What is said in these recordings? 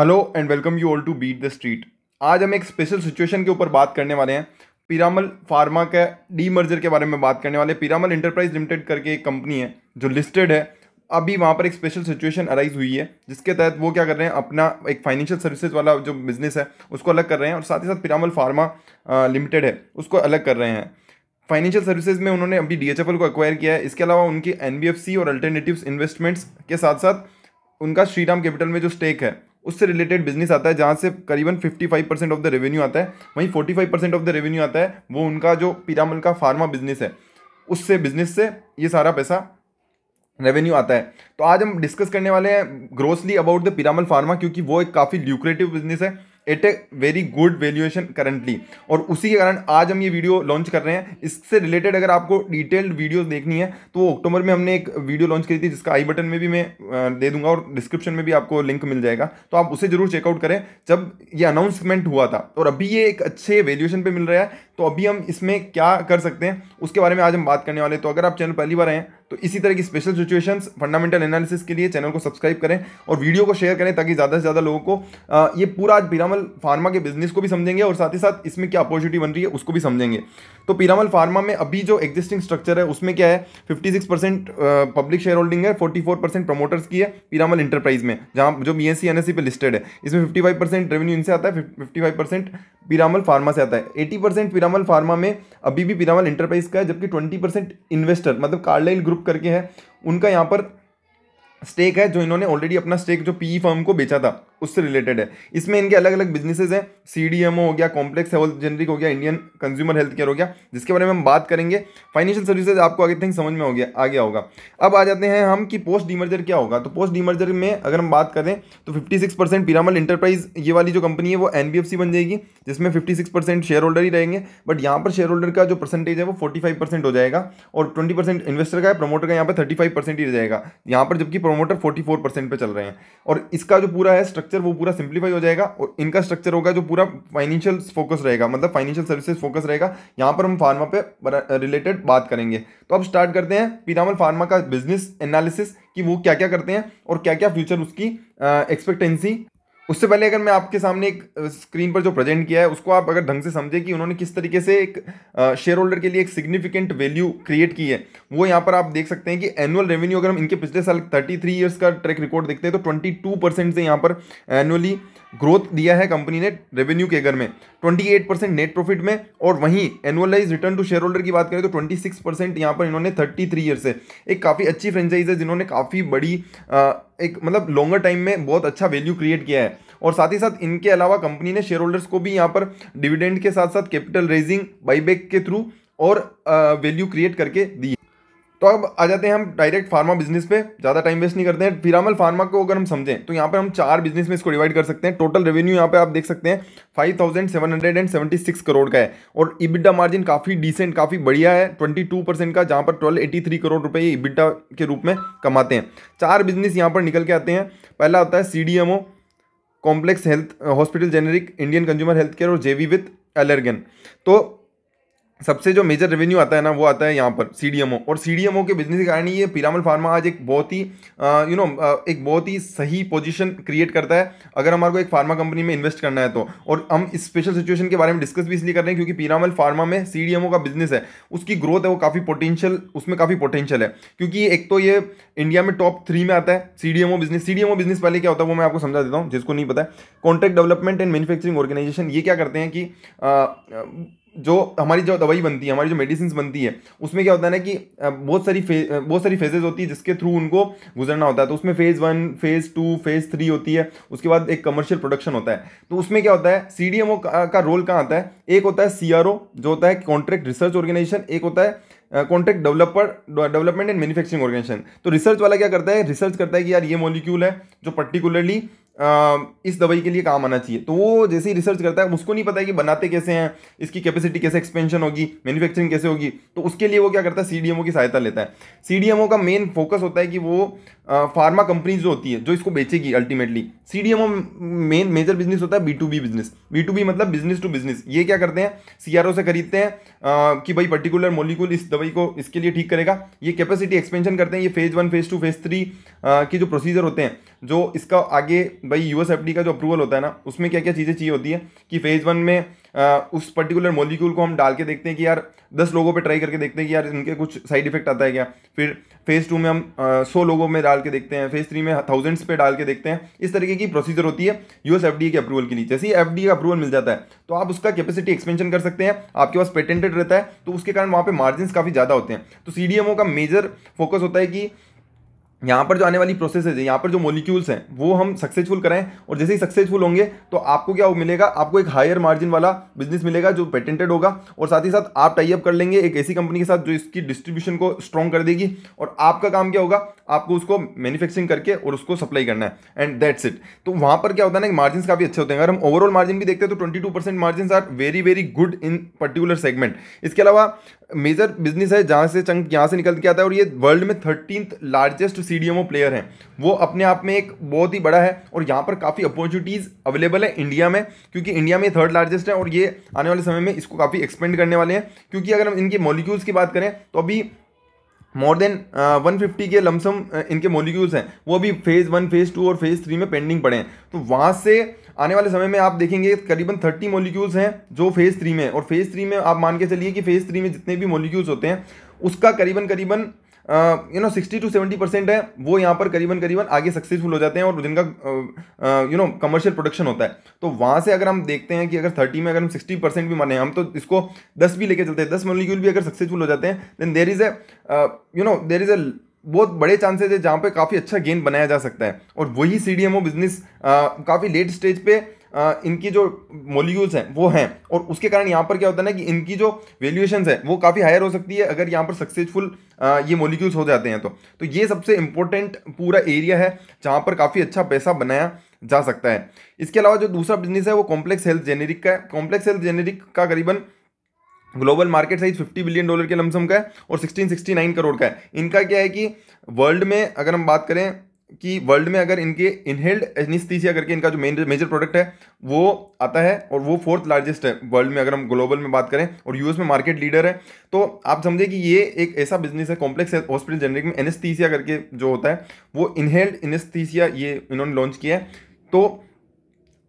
hello and welcome you all to beat the street आज हम एक स्पेशल सिचुएशन के ऊपर बात करने वाले हैं पिरामल फार्मा का डी मर्जर के बारे में बात करने वाले पिरामल इंटरप्राइज लिमिटेड करके एक कंपनी है जो लिस्टेड है अभी वहाँ पर एक स्पेशल सिचुएशन अराइज हुई है जिसके तहत वो क्या कर रहे हैं अपना एक फाइनेंशियल सर्विसेज वाला जो बिजनेस है उसको अलग कर रहे हैं और साथ ही साथ पिरामल फार्मा लिमिटेड है उसको अलग कर रहे हैं फाइनेंशियल सर्विसेज में उन्होंने अभी डी को एक्वायर किया है इसके अलावा उनकी एन और अल्टरनेटिव इन्वेस्टमेंट्स के साथ साथ उनका श्रीराम कैपिटल में जो स्टेक है उससे रिलेटेड बिजनेस आता है जहाँ से करीबन 55 परसेंट ऑफ द रेवेन्यू आता है वहीं 45 परसेंट ऑफ द रेवेन्यू आता है वो उनका जो पीरामल का फार्मा बिजनेस है उससे बिजनेस से ये सारा पैसा रेवेन्यू आता है तो आज हम डिस्कस करने वाले हैं grossly about the Piramal pharma क्योंकि वो एक काफ़ी ल्यूक्रेटिव बिजनेस है at a very good valuation currently और उसी के कारण आज हम ये वीडियो लॉन्च कर रहे हैं इससे रिलेटेड अगर आपको डिटेल्ड वीडियोस देखनी है तो अक्टूबर में हमने एक वीडियो लॉन्च करी थी जिसका आई बटन में भी मैं दे दूंगा और डिस्क्रिप्शन में भी आपको लिंक मिल जाएगा तो आप उसे जरूर चेकआउट करें जब ये अनाउंसमेंट हुआ था और अभी ये एक अच्छे वैल्यूएशन पर मिल रहा है तो अभी हम इसमें क्या कर सकते हैं उसके बारे में आज हम बात करने वाले तो अगर आप चैनल पहली बार आए तो इसी तरह की स्पेशल सिचुएशंस फंडामेंटल एनालिसिस के लिए चैनल को सब्सक्राइब करें और वीडियो को शेयर करें ताकि ज़्यादा से ज़्यादा लोगों को ये पूरा आज पीरामल फार्मा के बिजनेस को भी समझेंगे और साथ ही साथ इसमें क्या अपॉर्चुनिटी बन रही है उसको भी समझेंगे तो पीरामल फार्मा में अभी जो एक्जिस्टिंग स्ट्रक्चर है उसमें क्या है fifty six percent public share holding है फोर्टी फोर प्रमोटर्स की है पीरामल इंटरप्राइज में जहाँ जो B S E N S E listed है इसमें फिफ्टी फाइव परसेंट रेवेन्यू इनसे आता है fifty five percent Piramal pharma से आता है एटी परसेंट पीरामल फार्मा में अभी भी पीरामल इंटरप्राइज का है जबकि ट्वेंटी परसेंट इन्वेस्टर मतलब कार्लाइल ग्रुप करके है उनका यहाँ पर स्टेक है जो इन्होंने ऑलरेडी अपना स्टेक जो पीई फर्म e को बेचा था उससे रिलेटेड है इसमें इनके अलग अलग बिजनेसेस हैं सी डी एम ओ हो गया कॉम्प्लेक्स हेल्थ जेनरिक हो गया इंडियन कंज्यूमर हेल्थ केयर हो गया जिसके बारे में हम बात करेंगे फाइनेंशियल सर्विसेज आपको आई थिंक समझ में हो गया आ गया होगा अब आ जाते हैं हम कि पोस्ट डीमर्जर क्या होगा तो पोस्ट डीमर्जर में अगर हम बात करें तो fifty six percent Piramal enterprise ये वाली जो कंपनी है वो एन बन जाएगी जिसमें फिफ्टी सिक्स शेयर होल्डर ही रहेंगे बट यहाँ पर शेयर होल्डर का जो परसेंटेज है वो फोर्टी फाइव परसेंट हो जाएगा और ट्वेंटी परसेंट इन्वेस्टर का है प्रमोटर का यहाँ पर थर्टी फाइव परसेंट ही रह जाएगा यहाँ पर जबकि प्रमोटर फोर्टी फोर परसेंट पर चल रहे हैं और इसका जो पूरा है स्ट्रक्चर वो पूरा सिंप्लीफाई हो जाएगा और इनका स्ट्रक्चर होगा जो पूरा फाइनेंशियल फोकस रहेगा मतलब फाइनेंशियल सर्विसेज फोकस रहेगा यहाँ पर हम फार्मा पे रिलेटेड बात करेंगे तो अब स्टार्ट करते हैं पीरामल फार्मा का बिजनेस एनालिसिस कि वो क्या क्या करते हैं और क्या क्या फ्यूचर उसकी एक्सपेक्टेंसी उससे पहले अगर मैं आपके सामने एक स्क्रीन पर जो प्रेजेंट किया है उसको आप अगर ढंग से समझें कि उन्होंने किस तरीके से एक शेयर होल्डर के लिए एक सिग्निफिकेंट वैल्यू क्रिएट की है वो यहाँ पर आप देख सकते हैं कि एनुअल रेवेन्यू अगर हम इनके पिछले साल थर्टी थ्री ईयर्स का ट्रैक रिकॉर्ड देखते हैं तो ट्वेंटी टू परसेंट से यहाँ पर एनुअली ग्रोथ दिया है कंपनी ने रेवेन्यू के अगर में 28 परसेंट नेट प्रॉफिट में और वहीं annualise return to share holder की बात करें तो 26 परसेंट यहाँ पर इन्होंने 33 थ्री ईयर से एक काफ़ी अच्छी फ्रेंचाइज है जिन्होंने काफ़ी बड़ी आ, एक मतलब लॉन्गर टाइम में बहुत अच्छा वैल्यू क्रिएट किया है और साथ ही साथ इनके अलावा कंपनी ने शेयर होल्डर्स को भी यहाँ पर डिविडेंड के साथ साथ कैपिटल रेजिंग बाईबैक के थ्रू और वैल्यू क्रिएट करके दी तो अब आ जाते हैं हम डायरेक्ट फार्मा बिजनेस पे ज़्यादा टाइम वेस्ट नहीं करते हैं फिरामल फार्मा को अगर हम समझें तो यहाँ पर हम चार बिजनेस में इसको डिवाइड कर सकते हैं टोटल रेवेन्यू यहाँ पे आप देख सकते हैं five thousand seven hundred and seventy six crore का है और इबिडा मार्जिन काफ़ी डिसेंट काफ़ी बढ़िया है ट्वेंटी टू परसेंट का जहाँ पर ट्वेल्व एटी थ्री करोड़ रुपये ये इबिडा के रूप में कमाते हैं चार बिजनेस यहाँ पर निकल के आते हैं पहला आता है C D M O complex health hospital generic Indian consumer health care और जेवी विथ एलर्गन तो सबसे जो मेजर रेवेन्यू आता है ना वो आता है यहाँ पर सी और सी के बिजनेस के कारण ये पीरामल फार्मा आज एक बहुत ही यू uh, नो uh, एक बहुत ही सही पोजीशन क्रिएट करता है अगर हमारे को एक फार्मा कंपनी में इन्वेस्ट करना है तो और हम इस स्पेशल सिचुएशन के बारे में डिस्कस भी इसलिए कर रहे हैं क्योंकि पीरामल फार्मा में सी का बिजनेस है उसकी ग्रोथ है वो काफ़ी पोटेंशियल उसमें काफ़ी पोटेंशियल है क्योंकि एक तो ये इंडिया में टॉप थ्री में आता है सी बिजनेस सी बिजनेस पहले क्या होता है वो मैं आपको समझा देता हूँ जिसको नहीं पता है contract development and manufacturing organisation ये क्या करते हैं कि uh, जो हमारी जो दवाई बनती है हमारी जो मेडिसिन बनती है उसमें क्या होता है ना कि बहुत सारी फे बहुत सारी फेजेज होती है जिसके थ्रू उनको गुजरना होता है तो उसमें phase one phase two phase three होती है उसके बाद एक कमर्शियल प्रोडक्शन होता है तो उसमें क्या होता है सी डी एम ओ का रोल कहाँ आता है एक होता है सी जो होता है कॉन्ट्रैक्ट रिसर्च ऑर्गेनाइजेशन एक होता है contract developer development and manufacturing organisation तो रिसर्च वाला क्या करता है रिसर्च करता है कि यार ये मॉलिक्यूल है जो पर्टिकुलरली इस दवाई के लिए काम आना चाहिए तो वो जैसे ही रिसर्च करता है उसको नहीं पता है कि बनाते कैसे हैं इसकी कैपेसिटी कैसे एक्सपेंशन होगी मैन्युफैक्चरिंग कैसे होगी तो उसके लिए वो क्या करता है सीडीएमओ की सहायता लेता है सीडीएमओ का मेन फोकस होता है कि वो फार्मा कंपनीज जो होती है जो इसको बेचेगी ultimately CDMO main major business होता है B to B business B to B मतलब बिजनेस टू बिजनेस ये क्या करते हैं सी से खरीदते हैं आ, कि भाई पर्टिकुलर मोलिकूल इस दवाई को इसके लिए ठीक करेगा ये कैपेसिटी एक्सपेंशन करते हैं ये phase one phase two phase three के जो प्रोसीजर होते हैं जो इसका आगे भाई यू एस का जो अप्रूवल होता है ना उसमें क्या क्या चीज़ें चाहिए होती है कि फेज़ वन में आ, उस पर्टिकुलर मॉलिक्यूल को हम डाल के देखते हैं कि यार दस लोगों पे ट्राई करके देखते हैं कि यार इनके कुछ साइड इफेक्ट आता है क्या फिर फेज़ टू में हम सौ लोगों में डाल के देखते हैं फेज़ थ्री में थाउजेंड्स पे डाल के देखते हैं इस तरीके की प्रोसीजर होती है यूएस एफ के अप्रूवल के लिए जैसे ही एफ का अप्रूवल मिल जाता है तो आप उसका कैपेसिटी एक्सपेंशन कर सकते हैं आपके पास पेटेंटेड रहता है तो उसके कारण वहाँ पर मार्जिन काफ़ी ज़्यादा होते हैं तो सी का मेजर फोकस होता है कि यहाँ पर जो आने वाली प्रोसेसेज है यहाँ पर जो मोलिक्यूल्स हैं वो हम सक्सेसफुल करें और जैसे ही सक्सेसफुल होंगे तो आपको क्या मिलेगा आपको एक हायर मार्जिन वाला बिजनेस मिलेगा जो पेटेंटेड होगा और साथ ही साथ आप टाइप कर लेंगे एक ऐसी कंपनी के साथ जो इसकी डिस्ट्रीब्यूशन को स्ट्रॉन्ग कर देगी और आपका काम क्या होगा आपको उसको मैन्युफैक्चरिंग करके और उसको सप्लाई करना है एंड दैट्स इट तो वहाँ पर क्या होता है ना मार्जिन काफ़ी अच्छे होते हैं अगर हम ओवरऑल मार्जिन भी देखते हैं तो twenty two percent margin are very very good in particular segment इसके अलावा मेजर बिजनेस है जहाँ से चंक यहाँ से निकल के आता है और ये वर्ल्ड में थर्टीन लार्जेस्ट सी प्लेयर हैं वो अपने आप में एक बहुत ही बड़ा है और यहाँ पर काफ़ी अपॉर्चुनिटीज़ अवेलेबल है इंडिया में क्योंकि इंडिया में थर्ड लार्जेस्ट है और ये आने वाले समय में इसको काफ़ी एक्सपेंड करने वाले हैं क्योंकि अगर हम इनके मॉलिक्यूल्स की बात करें तो अभी मोर देन वन फिफ्टी के लमसम इनके मॉलिक्यूल्स हैं वो अभी फेज़ वन फेज़ टू और फेज़ थ्री में पेंडिंग पड़े हैं तो वहाँ से आने वाले समय में आप देखेंगे करीबन थर्टी मोलिक्यूल्स हैं जो फेज़ थ्री में और फेज़ थ्री में आप मान के चलिए कि फेज़ थ्री में जितने भी मोलिक्यूल्स होते हैं उसका करीबन करीबन you know sixty to seventy percent है वो यहाँ पर करीबन करीबन आगे सक्सेसफुल हो जाते हैं और जिनका यू नो कमर्शियल प्रोडक्शन होता है तो वहाँ से अगर हम देखते हैं कि अगर थर्टी में अगर हम सिक्सटी परसेंट भी माने हम तो इसको दस भी लेके चलते हैं दस मोलिक्यूल भी अगर सक्सेसफुल हो जाते हैं then there is a you know there is a बहुत बड़े चांसेज है जहाँ पे काफ़ी अच्छा गेंद बनाया जा सकता है और वही सी बिजनेस काफ़ी लेट स्टेज पे आ, इनकी जो मोलिक्यूल्स हैं वो हैं और उसके कारण यहाँ पर क्या होता है ना कि इनकी जो वैल्यूएशन है वो काफ़ी हायर हो सकती है अगर यहाँ पर सक्सेसफुल ये मोलिक्यूल्स हो जाते हैं तो तो ये सबसे इम्पोर्टेंट पूरा एरिया है जहाँ पर काफ़ी अच्छा पैसा बनाया जा सकता है इसके अलावा जो दूसरा बिजनेस है वो कॉम्प्लेक्स हेल्थ जेनेरिक का है कॉम्प्लेक्स हेल्थ जेनेरिक का करीबन global market size 50 billion dollar के लमसम का है और 1669 करोड़ का है इनका क्या है कि वर्ल्ड में अगर हम बात करें कि वर्ल्ड में अगर इनके इनहेल्ड एनिस्थीसिया करके इनका जो मेन मेजर प्रोडक्ट है वो आता है और वो फोर्थ लार्जेस्ट है वर्ल्ड में अगर हम ग्लोबल में बात करें और यूएस में मार्केट लीडर है तो आप समझे कि ये एक ऐसा बिजनेस है कॉम्प्लेक्स हॉस्पिटल जेनरिक में एनिस्थीसिया करके जो होता है वो इनहेल्ड एनिस्थीसिया ये इन्होंने लॉन्च किया है तो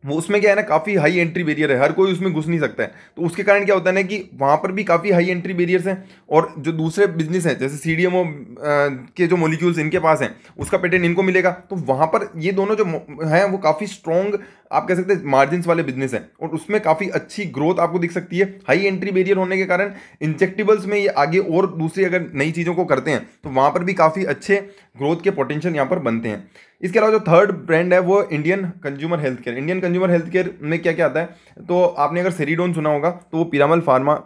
वो उसमें क्या है ना काफ़ी हाई एंट्री बैरियर है हर कोई उसमें घुस नहीं सकता है तो उसके कारण क्या होता है ना कि वहाँ पर भी काफ़ी हाई एंट्री बैरियर्स हैं और जो दूसरे बिजनेस हैं जैसे सी के जो मोलिक्यूल्स इनके पास हैं उसका पेटेंट इनको मिलेगा तो वहाँ पर ये दोनों जो हैं वो काफ़ी स्ट्रॉन्ग आप कह सकते हैं मार्जिन वाले बिजनेस हैं और उसमें काफ़ी अच्छी ग्रोथ आपको दिख सकती है हाई एंट्री बेरियर होने के कारण इंजेक्टिबल्स में ये आगे और दूसरी अगर नई चीज़ों को करते हैं तो वहाँ पर भी काफ़ी अच्छे ग्रोथ के पोटेंशियल यहाँ पर बनते हैं इसके अलावा जो थर्ड ब्रांड है वो Indian consumer health care Indian consumer health care में क्या क्या आता है तो आपने अगर सेरीडोन सुना होगा तो वो पिरामल फार्मा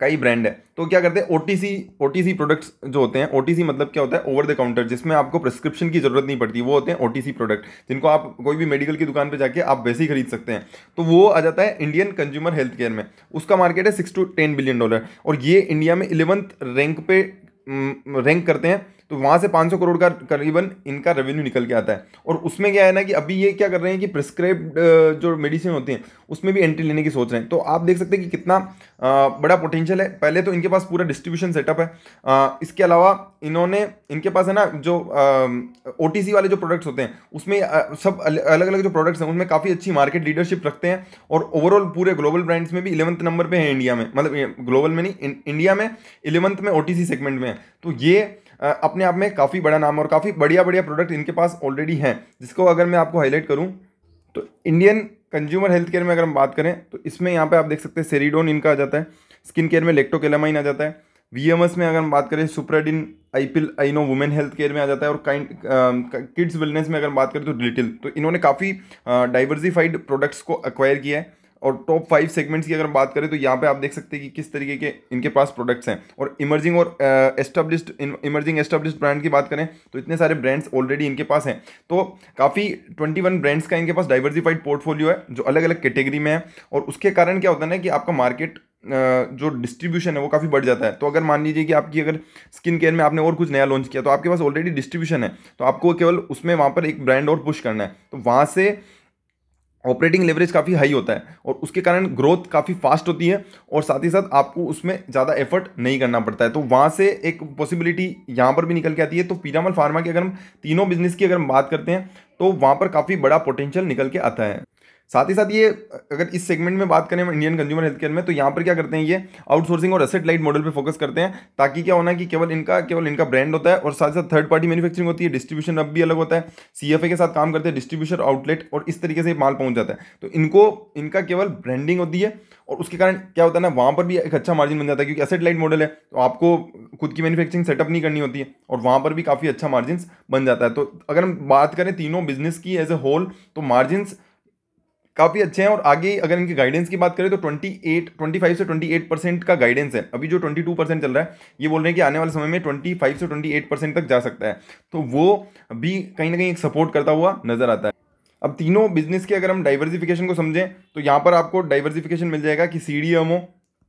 कई ब्रांड है तो क्या करते हैं O T C O T C products जो होते हैं ओ टी सी मतलब क्या होता है ओवर द काउंटर जिसमें आपको प्रिस्क्रिप्शन की ज़रूरत नहीं पड़ती वो होते हैं ओ टी सी प्रोडक्ट जिनको आप कोई भी मेडिकल की दुकान पर जाके आप वैसे ही खरीद सकते हैं तो वो आ जाता है इंडियन कंज्यूमर हेल्थ केयर में उसका मार्केट है six two ten billion dollar और ये इंडिया में इलेवंथ रैंक पे रैंक हम्म, करते हैं तो वहाँ से 500 करोड़ का करीबन इनका रेवेन्यू निकल के आता है और उसमें क्या है ना कि अभी ये क्या कर रहे हैं कि प्रिस्क्राइब जो मेडिसिन होती हैं उसमें भी एंट्री लेने की सोच रहे हैं तो आप देख सकते हैं कि कितना बड़ा पोटेंशियल है पहले तो इनके पास पूरा डिस्ट्रीब्यूशन सेटअप है इसके अलावा इन्होंने इनके पास है ना जो ओ वाले जो प्रोडक्ट्स होते हैं उसमें सब अलग अलग जो प्रोडक्ट्स हैं उनमें काफ़ी अच्छी मार्केट लीडरशिप रखते हैं और ओवरऑल पूरे ग्लोबल ब्रांड्स में भी इलेवंथ नंबर पर है इंडिया में मतलब ग्लोबल में नहीं इंडिया में इलेवंथ में ओ सेगमेंट में है तो ये अपने आप में काफ़ी बड़ा नाम और काफ़ी बढ़िया बढ़िया प्रोडक्ट इनके पास ऑलरेडी हैं जिसको अगर मैं आपको हाईलाइट करूँ तो इंडियन कंज्यूमर हेल्थ केयर में अगर हम बात करें तो इसमें यहाँ पर आप देख सकते हैं सेरीडोन इनका आ जाता है स्किन केयर में लेक्टोकेलामाइन आ जाता है वी में अगर हम बात करें Supradyn i pill i know women health care में आ जाता है और काइंड किड्स वेलनेस में अगर बात करें तो लिटिल तो इन्होंने काफ़ी डाइवर्सिफाइड प्रोडक्ट्स को एक्वायर किया है और टॉप फाइव सेगमेंट्स की अगर बात करें तो यहाँ पे आप देख सकते हैं कि किस तरीके के इनके पास प्रोडक्ट्स हैं और इमर्जिंग और एस्टेब्लिश्ड इमर्जिंग एस्टेब्लिश्ड ब्रांड की बात करें तो इतने सारे ब्रांड्स ऑलरेडी इनके पास हैं तो काफ़ी ट्वेंटी वन ब्रांड्स का इनके पास डाइवर्सिफाइड पोर्टफोलियो है जो अलग अलग कैटेगरी में है और उसके कारण क्या होता है ना कि आपका मार्केट जो डिस्ट्रीब्यूशन है वो काफ़ी बढ़ जाता है तो अगर मान लीजिए कि आपकी अगर स्किन केयर में आपने और कुछ नया लॉन्च किया तो आपके पास ऑलरेडी डिस्ट्रीब्यूशन है तो आपको केवल उसमें वहाँ पर एक ब्रांड और पुश करना है तो वहाँ से ऑपरेटिंग लेवरेज काफ़ी हाई होता है और उसके कारण ग्रोथ काफ़ी फास्ट होती है और साथ ही साथ आपको उसमें ज़्यादा एफर्ट नहीं करना पड़ता है तो वहाँ से एक पॉसिबिलिटी यहाँ पर भी निकल के आती है तो पीरामल फार्मा की अगर हम तीनों बिजनेस की अगर हम बात करते हैं तो वहाँ पर काफ़ी बड़ा पोटेंशियल निकल के आता है साथ ही साथ ये अगर इस सेगमेंट में बात करें इंडियन कंज्यूमर हेल्थ केयर में तो यहाँ पर क्या करते हैं ये आउटसोर्सिंग और असेट लाइट मॉडल पे फोकस करते हैं ताकि क्या होना कि केवल इनका केवल इनका ब्रांड होता है और साथ साथ थर्ड पार्टी मैन्युफैक्चरिंग होती है डिस्ट्रीब्यूशन अब भी अलग होता है सी के साथ काम करते हैं डिस्ट्रीब्यूशन आउटलेट और इस तरीके से माल पहुँच जाता है तो इनको इनका केवल ब्रांडिंग होती है और उसके कारण क्या होता है ना वहाँ पर भी एक अच्छा मार्जिन बन जाता है क्योंकि असेट लाइट मॉडल है तो आपको खुद की मैन्युफैक्चरिंग सेटअप नहीं करनी होती है और वहाँ पर भी काफ़ी अच्छा मार्जिन बन जाता है तो अगर हम बात करें तीनों बिजनेस की एज ए होल तो मार्जिनस काफ़ी अच्छे हैं और आगे अगर इनकी गाइडेंस की बात करें तो 28, 25 से 28 परसेंट का गाइडेंस है अभी जो 22 परसेंट चल रहा है ये बोल रहे हैं कि आने वाले समय में 25 से 28 परसेंट तक जा सकता है तो वो भी कहीं ना कहीं एक सपोर्ट करता हुआ नज़र आता है अब तीनों बिजनेस के अगर हम डाइवर्सिफिकेशन को समझें तो यहाँ पर आपको डाइवर्सिफिकेशन मिल जाएगा कि सी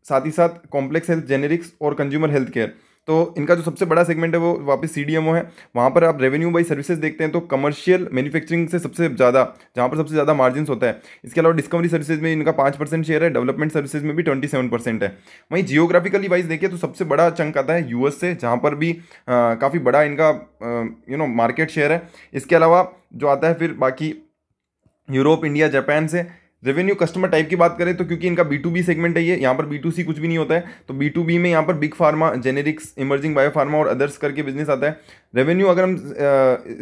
साथ ही साथ कॉम्प्लेक्स हेल्थ जेनेरिक्स और कंज्यूमर हेल्थ केयर तो इनका जो सबसे बड़ा सेगमेंट है वो वापस सी है वहाँ पर आप रेवेन्यू बाई सर्विसेज देखते हैं तो कमर्शियल मैन्युफैक्चरिंग से सबसे ज़्यादा जहाँ पर सबसे ज़्यादा मार्जिन होता है इसके अलावा डिस्कवरी सर्विसेज में इनका पाँच परसेंट शेयर है डेवलपमेंट सर्विसेज में भी ट्वेंटी सेवन परसेंट है वहीं जियोग्राफिकली वाइज देखिए तो सबसे बड़ा चंक आता है यूएस से जहाँ पर भी काफ़ी बड़ा इनका यू नो मार्केट शेयर है इसके अलावा जो आता है फिर बाकी यूरोप इंडिया जापान से रेवेन्यू कस्टमर टाइप की बात करें तो क्योंकि इनका बी टू बी सेगमेंट है ये यहाँ पर बी टू सी कुछ भी नहीं होता है तो बी टू बी में यहाँ पर big pharma generics emerging bio pharma और अदर्स करके बिजनेस आता है रेवेन्यू अगर हम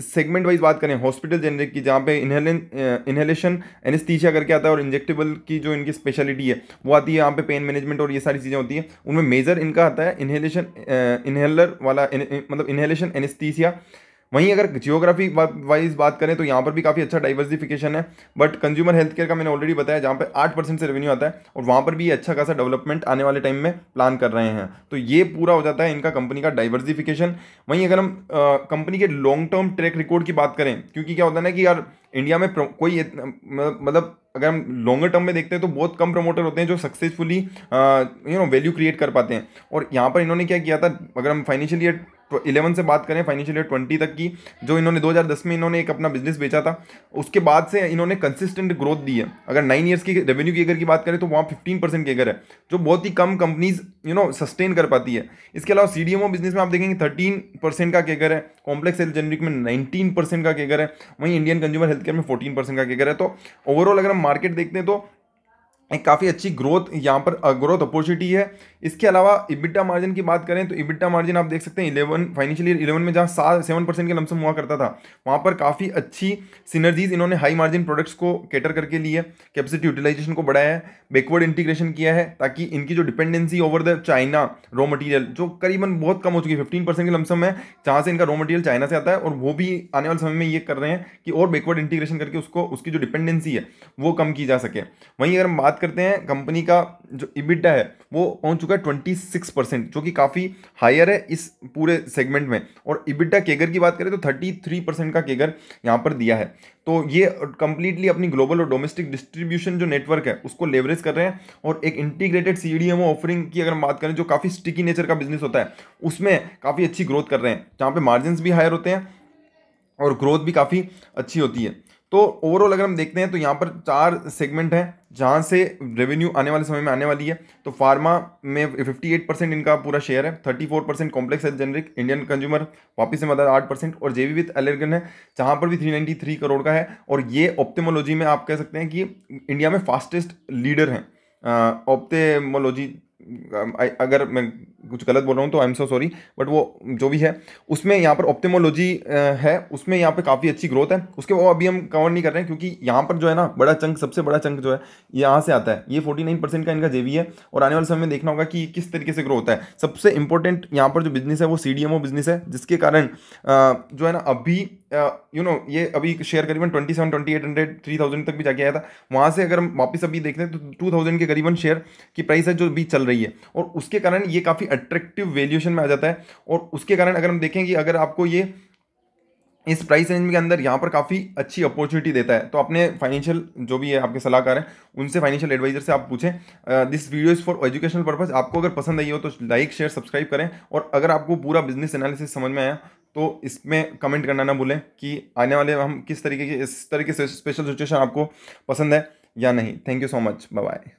सेगमेंट वाइज बात करें हॉस्पिटल जेनेरिक की जहाँ पे इन्हेलेशन इनहेलेशन एनेस्थीसिया करके आता है और इंजेक्टेबल की जो इनकी स्पेशलिटी है वो आती है यहाँ पे पेन मैनेजमेंट और ये सारी चीज़ें होती है उनमें मेजर इनका आता है इन्हेलेशन इन्हेलर वाला मतलब इन्हेलेशन एनेस्थीसिया वहीं अगर जियोग्राफी वाइज बात करें तो यहाँ पर भी काफ़ी अच्छा डाइवर्सिफिकेशन है बट कंज्यूमर हेल्थ केयर का मैंने ऑलरेडी बताया जहाँ पर आठ परसेंट से रेवेन्यू आता है और वहाँ पर भी अच्छा खासा डेवलपमेंट आने वाले टाइम में प्लान कर रहे हैं तो ये पूरा हो जाता है इनका कंपनी का डाइवर्सिफिकेशन वहीं अगर हम कंपनी के लॉन्ग टर्म ट्रैक रिकॉर्ड की बात करें क्योंकि क्या होता है ना कि यार इंडिया में कोई मतलब अगर हम लॉन्गर टर्म में देखते हैं तो बहुत कम प्रमोटर होते हैं जो successfully you know value create कर पाते हैं और यहाँ पर इन्होंने क्या किया था अगर हम फाइनेंशियल ईयर इलेवन से बात करें फाइनेंशियल ईयर ट्वेंटी तक की जो इन्होंने 2010 में इन्होंने एक अपना बिजनेस बेचा था उसके बाद से इन्होंने कंसिस्टेंट ग्रोथ दी है अगर नाइन ईयर्स की रेवेन्यू की अगर की बात करें तो वहाँ फिफ्टीन परसेंट की अगर है जो बहुत ही कम कंपनीज यू नो सस्टेन कर पाती है इसके अलावा सी बिजनेस में आप देखेंगे थर्टीन परसेंट का केगर है कॉम्प्लेक्स हेल्थ जेनरिक में नाइनटीन परसेंट का केगर है वहीं इंडियन कंज्यूमर हेल्थ केयर में फोर्टीन परसेंट का केगर है तो ओवरऑल अगर हम मार्केट देखते हैं तो एक काफ़ी अच्छी ग्रोथ यहाँ पर ग्रोथ अपॉर्चुनिटी है इसके अलावा इबिट्टा मार्जिन की बात करें तो इबिट्टा मार्जिन आप देख सकते हैं इलेवन फाइनेंशियल इलेवन में जहाँ सात सेवन परसेंट के लमसम हुआ करता था वहाँ पर काफ़ी अच्छी सिनर्जीज इन्होंने हाई मार्जिन प्रोडक्ट्स को कैटर करके लिए कैपेसिटी यूटिलाइजेशन को बढ़ाया है बैकवर्ड इंटीग्रेशन किया है ताकि इनकी जो dependency over the China raw material जो करीबन बहुत कम हो चुकी है फिफ्टीन परसेंट के लमसम है जहाँ से इनका रॉ मटीरियल चाइना से आता है और वो भी आने वाले समय में ये कर रहे हैं कि और बैकवर्ड इंटीग्रेशन करके उसको उसकी जो डिपेंडेंसी है वो कम की जा सके वहीं अगर हम बात करते हैं कंपनी का जो इबिटा है वो पहुंच चुका है ट्वेंटी सिक्स परसेंट जो कि काफ़ी हायर है इस पूरे सेगमेंट में और इबिटा केगर की बात करें तो थर्टी थ्री परसेंट का केगर यहाँ पर दिया है तो ये कंप्लीटली अपनी ग्लोबल और डोमेस्टिक डिस्ट्रीब्यूशन जो नेटवर्क है उसको लेवरेज कर रहे हैं और एक इंटीग्रेटेड सी ऑफरिंग की अगर हम बात करें जो काफ़ी स्टिकी नेचर का बिजनेस होता है उसमें काफ़ी अच्छी ग्रोथ कर रहे हैं जहाँ पर मार्जिन भी हायर होते हैं और ग्रोथ भी काफ़ी अच्छी होती है तो ओवरऑल अगर हम देखते हैं तो यहाँ पर चार सेगमेंट हैं जहाँ से रेवेन्यू आने वाले समय में आने वाली है तो फार्मा में 58 परसेंट इनका पूरा शेयर है 34 परसेंट कॉम्प्लेक्स है जेनरिक इंडियन कंज्यूमर वापस से मतलब आठ परसेंट और जेवी विथ एलर्गन है जहाँ पर भी 393 करोड़ का है और ये ऑप्टेमोलॉजी में आप कह सकते हैं कि इंडिया में फास्टेस्ट लीडर हैं ऑप्टेमोलॉजी अगर मैं कुछ गलत बोल रहा हूँ तो I am so sorry but वो जो भी है उसमें यहाँ पर ऑप्टेमोलॉजी है उसमें यहाँ पर काफ़ी अच्छी ग्रोथ है उसके वो अभी हम कवर नहीं कर रहे हैं क्योंकि यहाँ पर जो है ना बड़ा चंक सबसे बड़ा चंक जो है यहाँ से आता है ये फोर्टी नाइन परसेंट का इनका जेवी है और आने वाले समय में देखना होगा कि किस तरीके से ग्रो होता है सबसे इंपॉर्टेंट यहाँ पर जो बिजनेस है वो सी बिजनेस है जिसके कारण जो है ना अभी यू नो ये अभी शेयर करीबन twenty seven twenty eight hundred three thousand तक भी जाके आया था वहाँ से अगर हम वापस अभी देखते हैं तो टू थाउजेंड के करीबन शेयर की प्राइस है जो अभी चल रही है और उसके कारण ये काफ़ी अट्रैक्टिव वैल्यूएशन में आ जाता है और उसके कारण अगर हम देखें कि अगर आपको ये इस प्राइस रेंज के अंदर यहाँ पर काफ़ी अच्छी अपॉर्चुनिटी देता है तो अपने फाइनेंशियल जो भी है आपके सलाहकार हैं उनसे फाइनेंशियल एडवाइजर से आप पूछें this video is for educational purpose आपको अगर पसंद आई हो तो लाइक शेयर सब्सक्राइब करें और अगर आपको पूरा बिजनेस एनालिसिस समझ में आया तो इसमें कमेंट करना ना भूलें कि आने वाले हम किस तरीके की इस तरीके से स्पेशल सिचुएशन आपको पसंद है या नहीं thank you so much bye